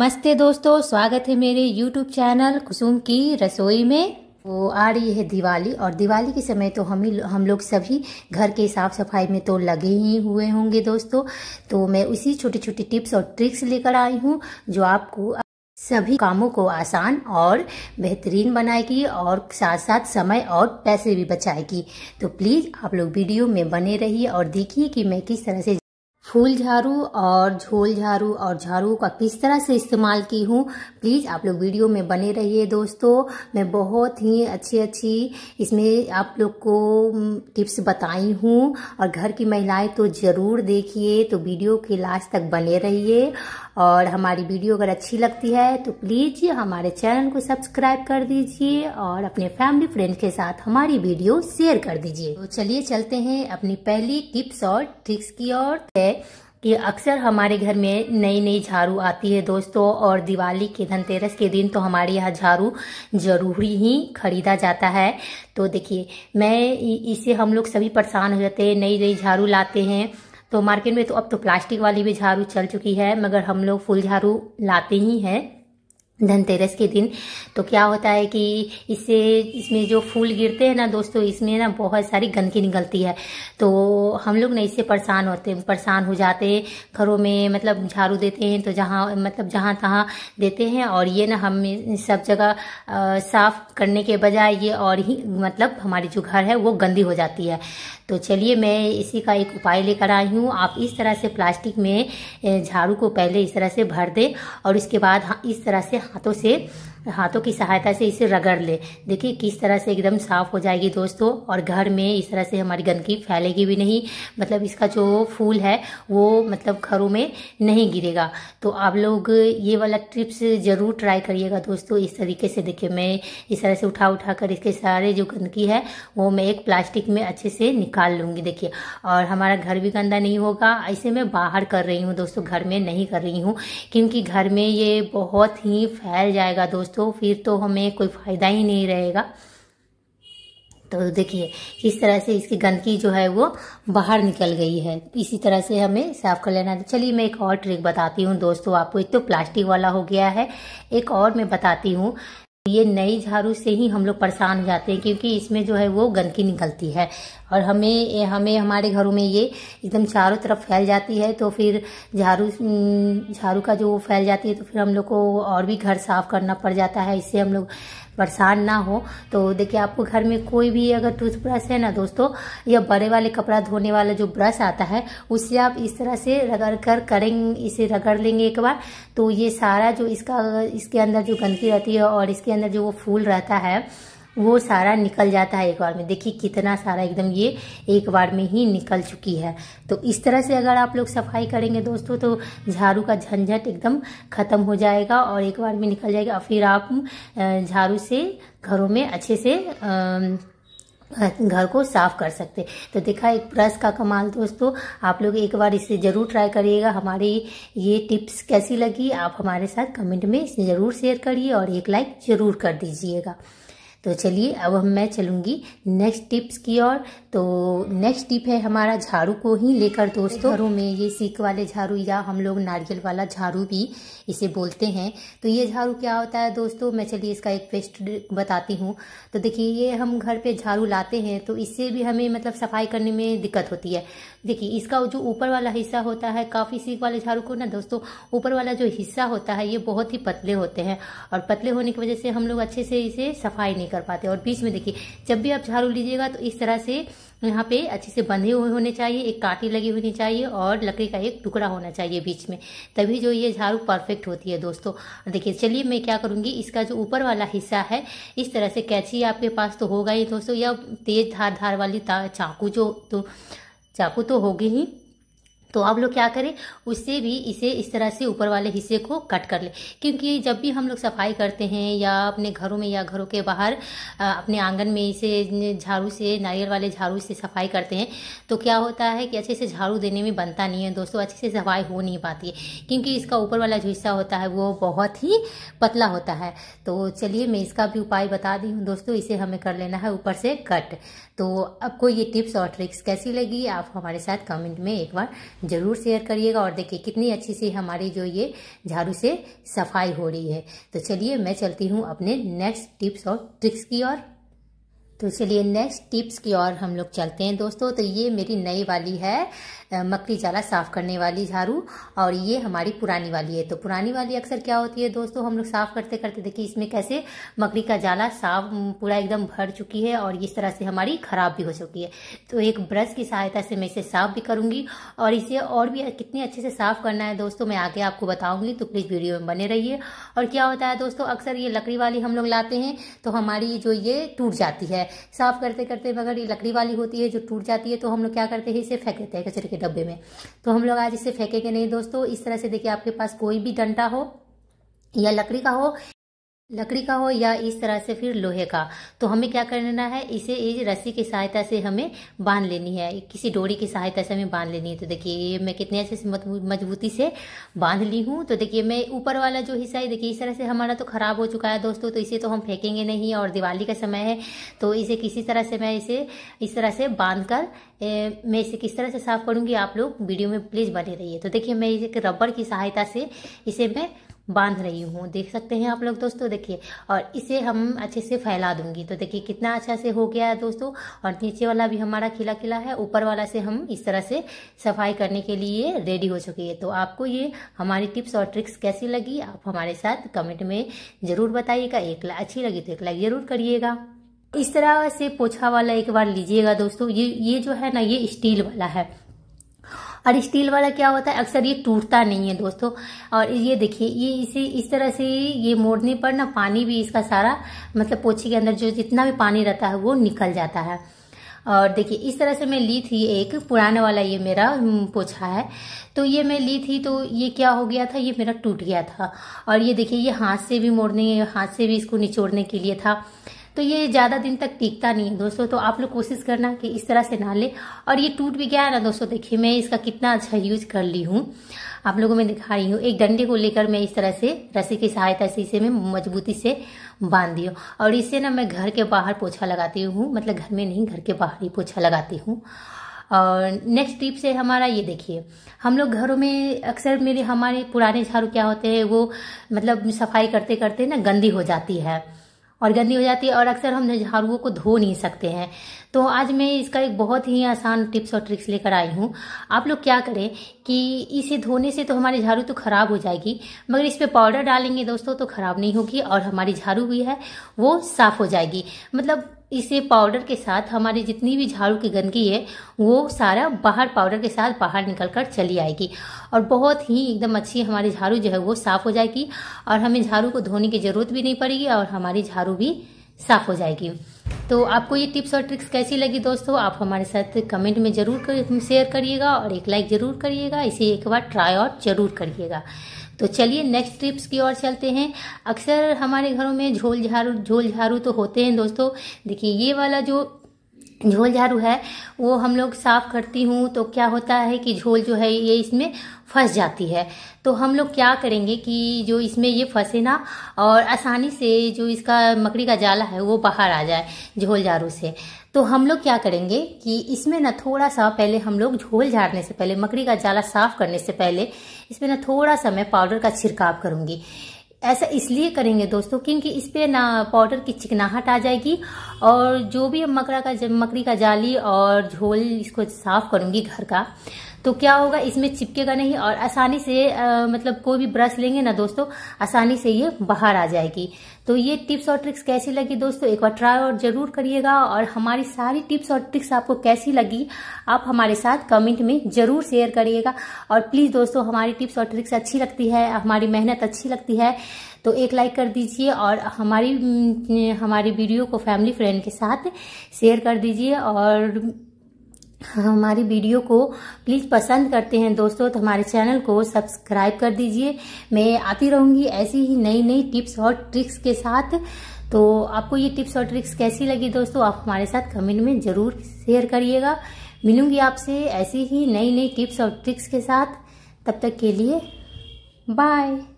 नमस्ते दोस्तों स्वागत है मेरे YouTube चैनल कुसुम की रसोई में वो आ रही है दिवाली और दिवाली के समय तो हम ही हम लोग सभी घर के साफ सफाई में तो लगे ही हुए होंगे दोस्तों तो मैं उसी छोटी छोटी टिप्स और ट्रिक्स लेकर आई हूँ जो आपको सभी कामों को आसान और बेहतरीन बनाएगी और साथ साथ समय और पैसे भी बचाएगी तो प्लीज़ आप लोग वीडियो में बने रहिए और देखिए कि मैं किस तरह से फूल झाड़ू और झोल झाड़ू और झाड़ू का किस तरह से इस्तेमाल की हूँ प्लीज़ आप लोग वीडियो में बने रहिए दोस्तों मैं बहुत ही अच्छी अच्छी इसमें आप लोग को टिप्स बताई हूँ और घर की महिलाएं तो ज़रूर देखिए तो वीडियो के लास्ट तक बने रहिए और हमारी वीडियो अगर अच्छी लगती है तो प्लीज़ हमारे चैनल को सब्सक्राइब कर दीजिए और अपने फैमिली फ्रेंड के साथ हमारी वीडियो शेयर कर दीजिए तो चलिए चलते हैं अपनी पहली टिप्स और ट्रिक्स की ओर है कि अक्सर हमारे घर में नई नई झाड़ू आती है दोस्तों और दिवाली के धनतेरस के दिन तो हमारे यहाँ झाड़ू जरूरी ही खरीदा जाता है तो देखिए मैं इसे हम लोग सभी परेशान हो जाते हैं नई नई झाड़ू लाते हैं तो मार्केट में तो अब तो प्लास्टिक वाली भी झाड़ू चल चुकी है मगर हम लोग फुल झाड़ू लाते ही हैं धनतेरस के दिन तो क्या होता है कि इससे इसमें जो फूल गिरते हैं ना दोस्तों इसमें ना बहुत सारी गंदगी निकलती है तो हम लोग ना इससे परेशान होते परेशान हो जाते हैं घरों में मतलब झाड़ू देते हैं तो जहाँ मतलब जहाँ तहाँ देते हैं और ये ना हम सब जगह साफ करने के बजाय ये और ही मतलब हमारी जो घर है वो गंदी हो जाती है तो चलिए मैं इसी का एक उपाय लेकर आई हूँ आप इस तरह से प्लास्टिक में झाड़ू को पहले इस तरह से भर दें और इसके बाद हाँ, इस तरह से हाथों से हाथों की सहायता से इसे रगड़ ले देखिए किस तरह से एकदम साफ हो जाएगी दोस्तों और घर में इस तरह से हमारी गंदगी फैलेगी भी नहीं मतलब इसका जो फूल है वो मतलब घरों में नहीं गिरेगा तो आप लोग ये वाला ट्रिप्स ज़रूर ट्राई करिएगा दोस्तों इस तरीके से देखिए मैं इस तरह से उठा उठा कर इसके सारे जो गंदगी है वो मैं एक प्लास्टिक में अच्छे से निकाल लूँगी देखिए और हमारा घर भी गंदा नहीं होगा ऐसे मैं बाहर कर रही हूँ दोस्तों घर में नहीं कर रही हूँ क्योंकि घर में ये बहुत ही फैल जाएगा दोस्तों दोस्तों फिर तो हमें कोई फ़ायदा ही नहीं रहेगा तो देखिए इस तरह से इसकी गंदगी जो है वो बाहर निकल गई है इसी तरह से हमें साफ़ कर लेना है चलिए मैं एक और ट्रिक बताती हूँ दोस्तों आपको एक तो प्लास्टिक वाला हो गया है एक और मैं बताती हूँ ये नई झाड़ू से ही हम लोग परेशान हो जाते हैं क्योंकि इसमें जो है वो गंदगी निकलती है और हमें हमें हमारे घरों में ये एकदम चारों तरफ फैल जाती है तो फिर झाड़ू झाड़ू का जो फैल जाती है तो फिर हम लोग को और भी घर साफ करना पड़ जाता है इससे हम लोग परेशान ना हो तो देखिए आपको घर में कोई भी अगर टूथब्रश है ना दोस्तों या बड़े वाले कपड़ा धोने वाला जो ब्रश आता है उससे आप इस तरह से रगड़ कर करेंगे इसे रगड़ लेंगे एक बार तो ये सारा जो इसका इसके अंदर जो गंदगी रहती है और इसके अंदर जो वो फूल रहता है वो सारा निकल जाता है एक बार में देखिए कितना सारा एकदम ये एक बार में ही निकल चुकी है तो इस तरह से अगर आप लोग सफाई करेंगे दोस्तों तो झाड़ू का झंझट एकदम ख़त्म हो जाएगा और एक बार में निकल जाएगा फिर आप झाड़ू से घरों में अच्छे से आ, घर को साफ कर सकते तो देखा एक ब्रश का कमाल दोस्तों आप लोग एक बार इसे ज़रूर ट्राई करिएगा हमारी ये टिप्स कैसी लगी आप हमारे साथ कमेंट में ज़रूर शेयर करिए और एक लाइक ज़रूर कर दीजिएगा तो चलिए अब हम मैं चलूँगी नेक्स्ट टिप्स की ओर तो नेक्स्ट टिप है हमारा झाड़ू को ही लेकर दोस्तों घरों में ये सीख वाले झाड़ू या हम लोग नारियल वाला झाड़ू भी इसे बोलते हैं तो ये झाड़ू क्या होता है दोस्तों मैं चलिए इसका एक पेस्ट बताती हूँ तो देखिए ये हम घर पर झाड़ू लाते हैं तो इससे भी हमें मतलब सफाई करने में दिक्कत होती है देखिए इसका जो ऊपर वाला हिस्सा होता है काफ़ी सीख वाले झाड़ू को ना दोस्तों ऊपर वाला जो हिस्सा होता है ये बहुत ही पतले होते हैं और पतले होने की वजह से हम लोग अच्छे से इसे सफाई नहीं कर पाते और बीच में देखिए जब भी आप झाड़ू लीजिएगा तो इस तरह से यहाँ पे अच्छे से बंधे हुए होने चाहिए एक कांटी लगी होनी चाहिए और लकड़ी का एक टुकड़ा होना चाहिए बीच में तभी जो ये झाड़ू परफेक्ट होती है दोस्तों देखिए चलिए मैं क्या करूँगी इसका जो ऊपर वाला हिस्सा है इस तरह से कैची आपके पास तो होगा ही दोस्तों या तेज धार धार वाली चाकू जो तो चाकू तो होगी ही तो आप लोग क्या करें उससे भी इसे इस तरह से ऊपर वाले हिस्से को कट कर लें क्योंकि जब भी हम लोग सफाई करते हैं या अपने घरों में या घरों के बाहर अपने आंगन में इसे झाड़ू से नारियल वाले झाड़ू से सफाई करते हैं तो क्या होता है कि अच्छे से झाड़ू देने में बनता नहीं है दोस्तों अच्छे से सफाई हो नहीं पाती है क्योंकि इसका ऊपर वाला जो हिस्सा होता है वो बहुत ही पतला होता है तो चलिए मैं इसका भी उपाय बता दी हूँ दोस्तों इसे हमें कर लेना है ऊपर से कट तो आपको ये टिप्स और ट्रिक्स कैसी लगी आप हमारे साथ कमेंट में एक बार ज़रूर शेयर करिएगा और देखिए कितनी अच्छी सी हमारी जो ये झाड़ू से सफाई हो रही है तो चलिए मैं चलती हूँ अपने नेक्स्ट टिप्स और ट्रिक्स की ओर तो चलिए नेक्स्ट टिप्स की ओर हम लोग चलते हैं दोस्तों तो ये मेरी नई वाली है मकड़ी जाला साफ़ करने वाली झाड़ू और ये हमारी पुरानी वाली है तो पुरानी वाली अक्सर क्या होती है दोस्तों हम लोग साफ़ करते करते देखिए इसमें कैसे मकड़ी का जाला साफ पूरा एकदम भर चुकी है और इस तरह से हमारी ख़राब भी हो चुकी है तो एक ब्रश की सहायता से मैं इसे साफ़ भी करूँगी और इसे और भी कितने अच्छे से साफ़ करना है दोस्तों मैं आगे आपको बताऊँगी तो प्लीज़ वीडियो में बने रहिए और क्या होता है दोस्तों अक्सर ये लकड़ी वाली हम लोग लाते हैं तो हमारी जो ये टूट जाती है साफ़ करते करते मगर ये लकड़ी वाली होती है जो टूट जाती है तो हम लोग क्या करते हैं इसे फेंक देते हैं कचरे के डब्बे में तो हम लोग आज इसे फेंकेंगे नहीं दोस्तों इस तरह से देखिए आपके पास कोई भी डंडा हो या लकड़ी का हो लकड़ी का हो या इस तरह से फिर लोहे का तो हमें क्या करना है इसे इस रस्सी की सहायता से हमें बांध लेनी है किसी डोरी की सहायता से हमें बांध लेनी है तो देखिए ये मैं कितने अच्छे से मजबूती से बांध ली हूँ तो देखिए मैं ऊपर वाला जो हिस्सा है देखिए इस तरह से हमारा तो खराब हो चुका है दोस्तों तो इसे तो हम फेंकेंगे नहीं और दिवाली का समय है तो इसे किसी तरह से मैं इसे इस तरह से बांध कर ए, मैं इसे किस तरह से साफ करूँगी आप लोग वीडियो में प्लीज़ बने रहिए तो देखिए मैं इसे रबड़ की सहायता से इसे मैं बांध रही हूँ देख सकते हैं आप लोग दोस्तों देखिए और इसे हम अच्छे से फैला दूंगी तो देखिए कितना अच्छा से हो गया है दोस्तों और नीचे वाला भी हमारा खिला खिला है ऊपर वाला से हम इस तरह से सफाई करने के लिए रेडी हो चुकी है तो आपको ये हमारी टिप्स और ट्रिक्स कैसी लगी आप हमारे साथ कमेंट में ज़रूर बताइएगा एक अच्छी लगी तो एक लाइक ज़रूर करिएगा इस तरह से पोछा वाला एक बार लीजिएगा दोस्तों ये ये जो है ना ये स्टील वाला है और स्टील वाला क्या होता है अक्सर ये टूटता नहीं है दोस्तों और ये देखिए ये इसी इस तरह से ये मोड़ने पर ना पानी भी इसका सारा मतलब पोछे के अंदर जो जितना भी पानी रहता है वो निकल जाता है और देखिए इस तरह से मैं ली थी एक पुराने वाला ये मेरा पोछा है तो ये मैं ली थी तो ये क्या हो गया था ये मेरा टूट गया था और ये देखिए ये हाथ से भी मोड़ने हाथ से भी इसको निचोड़ने के लिए था तो ये ज़्यादा दिन तक टिकता नहीं है दोस्तों तो आप लोग कोशिश करना कि इस तरह से ना ले और ये टूट भी गया है ना दोस्तों देखिए मैं इसका कितना अच्छा यूज कर ली हूँ आप लोगों में दिखा रही हूँ एक डंडे को लेकर मैं इस तरह से रस्सी की सहायता से इसे मैं मजबूती से बांध दी हूँ और इसे ना मैं घर के बाहर पोछा लगाती हूँ मतलब घर में नहीं घर के बाहर ही पोछा लगाती हूँ और नेक्स्ट टिप्स है हमारा ये देखिए हम लोग घरों में अक्सर मेरे हमारे पुराने झाड़ू क्या होते हैं वो मतलब सफाई करते करते ना गंदी हो जाती है और गंदी हो जाती है और अक्सर हम झाड़ुओं को धो नहीं सकते हैं तो आज मैं इसका एक बहुत ही आसान टिप्स और ट्रिक्स लेकर आई हूँ आप लोग क्या करें कि इसे धोने से तो हमारी झाड़ू तो ख़राब हो जाएगी मगर इस पर पाउडर डालेंगे दोस्तों तो ख़राब नहीं होगी और हमारी झाड़ू हुई है वो साफ़ हो जाएगी मतलब इसे पाउडर के साथ हमारी जितनी भी झाड़ू की गंदगी है वो सारा बाहर पाउडर के साथ बाहर निकल कर चली आएगी और बहुत ही एकदम अच्छी हमारी झाड़ू जो है वो साफ़ हो जाएगी और हमें झाड़ू को धोने की ज़रूरत भी नहीं पड़ेगी और हमारी झाड़ू भी साफ़ हो जाएगी तो आपको ये टिप्स और ट्रिक्स कैसी लगी दोस्तों आप हमारे साथ कमेंट में ज़रूर कर, शेयर करिएगा और एक लाइक ज़रूर करिएगा इसे एक बार ट्राई और ज़रूर करिएगा तो चलिए नेक्स्ट टिप्स की ओर चलते हैं अक्सर हमारे घरों में झोल झाड़ू झोल झाड़ू तो होते हैं दोस्तों देखिए ये वाला जो झोल झाड़ू है वो हम लोग साफ़ करती हूँ तो क्या होता है कि झोल जो है ये इसमें फंस जाती है तो हम लोग क्या करेंगे कि जो इसमें ये फंसे ना और आसानी से जो इसका मकड़ी का जाला है वो बाहर आ जाए झोल झाड़ू से तो हम लोग क्या करेंगे कि इसमें ना थोड़ा सा पहले हम लोग झोल झाड़ने से पहले मकड़ी का जाला साफ करने से पहले इसमें ना थोड़ा सा मैं पाउडर का छिड़काव करूँगी ऐसा इसलिए करेंगे दोस्तों क्योंकि इस पे ना पाउडर की चिकनाहट आ जाएगी और जो भी हम मकड़ा का मकड़ी का जाली और झोल इसको साफ करूंगी घर का तो क्या होगा इसमें चिपकेगा नहीं और आसानी से आ, मतलब कोई भी ब्रश लेंगे ना दोस्तों आसानी से ये बाहर आ जाएगी तो ये टिप्स और ट्रिक्स कैसी लगी दोस्तों एक बार ट्राई और जरूर करिएगा और हमारी सारी टिप्स और ट्रिक्स आपको कैसी लगी आप हमारे साथ कमेंट में जरूर शेयर करिएगा और प्लीज दोस्तों हमारी टिप्स और ट्रिक्स अच्छी लगती है हमारी मेहनत अच्छी लगती है तो एक लाइक कर दीजिए और हमारी हमारी वीडियो को फैमिली फ्रेंड के साथ शेयर कर दीजिए और हमारी वीडियो को प्लीज़ पसंद करते हैं दोस्तों तो हमारे चैनल को सब्सक्राइब कर दीजिए मैं आती रहूँगी ऐसी ही नई नई टिप्स और ट्रिक्स के साथ तो आपको ये टिप्स और ट्रिक्स कैसी लगी दोस्तों आप हमारे साथ कमेंट में ज़रूर शेयर करिएगा मिलूंगी आपसे ऐसी ही नई नई टिप्स और ट्रिक्स के साथ तब तक के लिए बाय